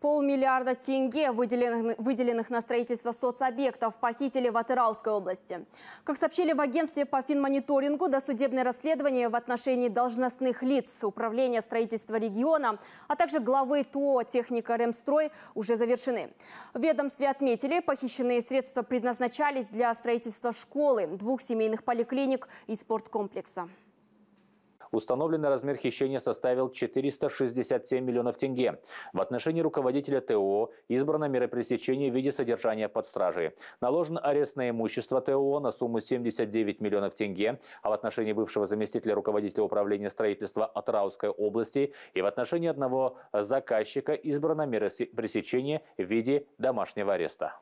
Полмиллиарда тенге, выделенных, выделенных на строительство соцобъектов, похитили в Атырауской области. Как сообщили в агентстве по финмониторингу, досудебное расследование в отношении должностных лиц Управления строительства региона, а также главы ТО «Техника Ремстрой» уже завершены. В ведомстве отметили, похищенные средства предназначались для строительства школы, двух семейных поликлиник и спорткомплекса. Установленный размер хищения составил 467 миллионов тенге. В отношении руководителя ТО избрано меры пресечения в виде содержания под стражей. Наложен арест на имущество ТО на сумму 79 миллионов тенге, а в отношении бывшего заместителя руководителя управления строительства Атраусской области и в отношении одного заказчика избрано меры пресечения в виде домашнего ареста.